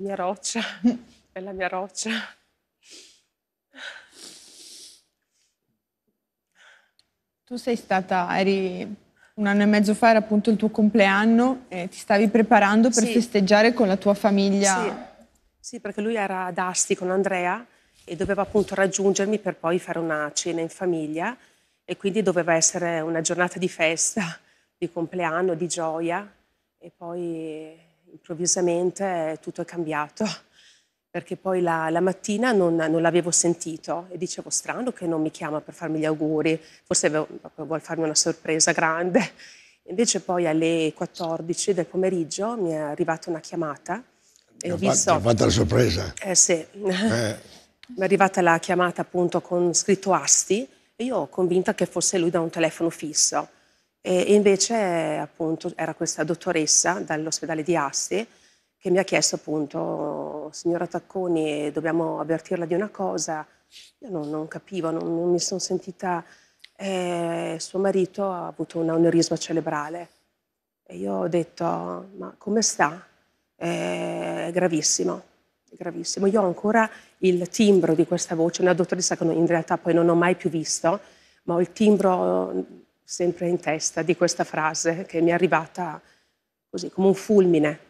mia roccia, è la mia roccia. Tu sei stata, eri un anno e mezzo fa, era appunto il tuo compleanno, e ti stavi preparando per sì. festeggiare con la tua famiglia. Sì. sì, perché lui era ad Asti con Andrea e doveva appunto raggiungermi per poi fare una cena in famiglia e quindi doveva essere una giornata di festa, di compleanno, di gioia e poi improvvisamente tutto è cambiato, perché poi la, la mattina non, non, l'avevo sentito e dicevo strano che non mi chiama per farmi gli auguri, forse vuole farmi una sorpresa grande. Invece poi alle 14 del pomeriggio mi è arrivata una chiamata. E ho visto... fatto la sorpresa. Eh sì. Eh. mi è arrivata la chiamata appunto con scritto Asti e io ho convinta che fosse lui da un telefono fisso. E invece appunto era questa dottoressa dall'ospedale di Asti che mi ha chiesto appunto, signora Tacconi, dobbiamo avvertirla di una cosa. Io non, non capivo, non, non mi sono sentita... Eh, suo marito ha avuto un aneurisma cerebrale. E io ho detto, ma come sta? Eh, è gravissimo, è gravissimo. Io ho ancora il timbro di questa voce, una dottoressa che in realtà poi non ho mai più visto, ma ho il timbro sempre in testa di questa frase che mi è arrivata così come un fulmine.